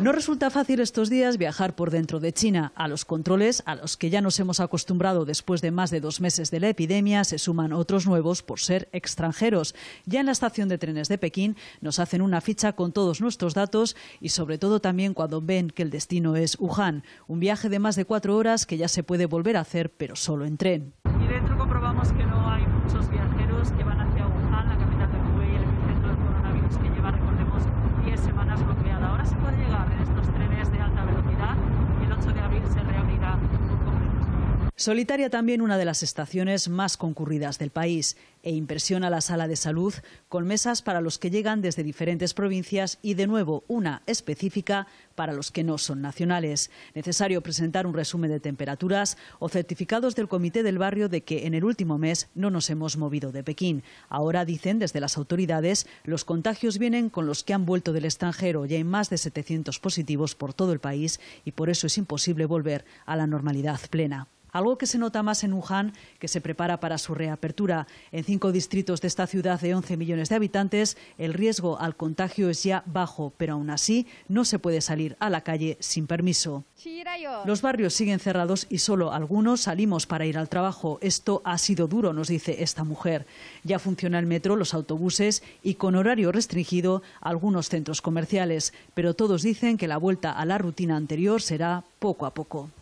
No resulta fácil estos días viajar por dentro de China. A los controles, a los que ya nos hemos acostumbrado después de más de dos meses de la epidemia, se suman otros nuevos por ser extranjeros. Ya en la estación de trenes de Pekín nos hacen una ficha con todos nuestros datos y sobre todo también cuando ven que el destino es Wuhan, un viaje de más de cuatro horas que ya se puede volver a hacer pero solo en tren. Y dentro comprobamos que Solitaria también una de las estaciones más concurridas del país e impresiona la sala de salud con mesas para los que llegan desde diferentes provincias y de nuevo una específica para los que no son nacionales. Necesario presentar un resumen de temperaturas o certificados del comité del barrio de que en el último mes no nos hemos movido de Pekín. Ahora dicen desde las autoridades los contagios vienen con los que han vuelto del extranjero. y hay más de 700 positivos por todo el país y por eso es imposible volver a la normalidad plena algo que se nota más en Wuhan, que se prepara para su reapertura. En cinco distritos de esta ciudad de 11 millones de habitantes, el riesgo al contagio es ya bajo, pero aún así no se puede salir a la calle sin permiso. Los barrios siguen cerrados y solo algunos salimos para ir al trabajo. Esto ha sido duro, nos dice esta mujer. Ya funciona el metro, los autobuses y con horario restringido algunos centros comerciales, pero todos dicen que la vuelta a la rutina anterior será poco a poco.